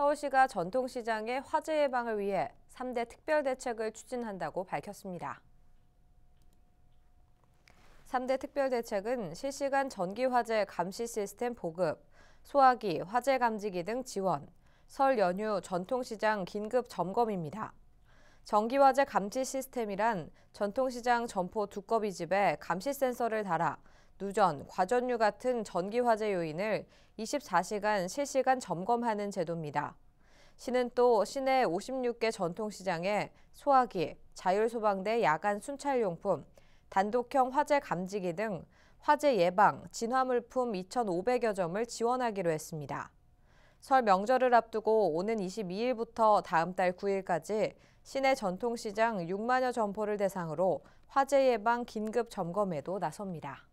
서울시가 전통시장의 화재 예방을 위해 3대 특별 대책을 추진한다고 밝혔습니다. 3대 특별 대책은 실시간 전기 화재 감시 시스템 보급, 소화기, 화재 감지기 등 지원, 설 연휴 전통시장 긴급 점검입니다. 전기화재 감지 시스템이란 전통시장 점포 두꺼비집에 감시 센서를 달아 누전, 과전류 같은 전기화재 요인을 24시간 실시간 점검하는 제도입니다. 시는 또 시내 56개 전통시장에 소화기, 자율소방대 야간 순찰용품, 단독형 화재 감지기 등 화재 예방, 진화물품 2,500여 점을 지원하기로 했습니다. 설 명절을 앞두고 오는 22일부터 다음 달 9일까지 시내 전통시장 6만여 점포를 대상으로 화재 예방 긴급 점검에도 나섭니다.